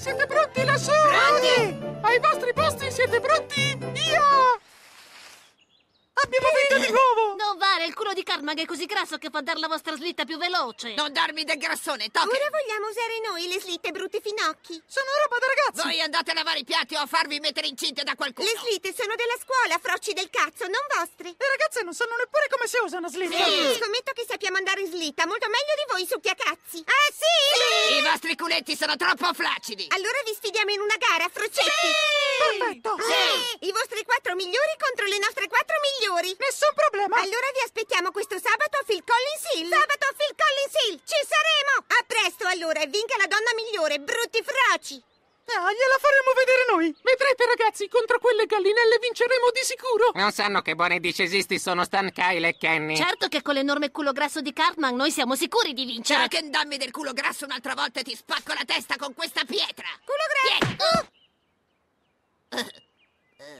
siete pronti lassù? Pronti! Ai vostri posti siete pronti? Via! Abbiamo vinto di nuovo! Non vale, il culo di Carmag è così grasso che fa dar la vostra slitta più veloce! Non darmi del grassone, tocca! Ora vogliamo usare noi le slitte brutti finocchi! Sono roba da ragazzi! Voi andate a lavare i piatti o a farvi mettere incinte da qualcuno! Le slitte sono della scuola, frocci del cazzo, non vostri! Le ragazze non sanno neppure come si usano slitte! slitta! Sì. Scommetto che sappiamo andare in slitta, molto meglio di voi succhiacazzi! Ah sì! muletti sono troppo flaccidi! Allora vi sfidiamo in una gara, Frucetti! Sì! Perfetto! Sì! Eh, I vostri quattro migliori contro le nostre quattro migliori! Nessun problema! Allora vi aspettiamo questo sabato a Phil Collins Hill! Sabato a Phil Collins Hill! Ci saremo! A presto allora e vinca la donna migliore, brutti froci! Ah, gliela faremo vedere noi! Vedrete, ragazzi, contro quelle gallinelle vinceremo di sicuro! Non sanno che buoni discesisti sono Stan Kyle e Kenny! Certo che con l'enorme culo grasso di Cartman noi siamo sicuri di vincere! Ciao, che dammi del culo grasso un'altra volta e ti spacco la testa con questa pietra! Culo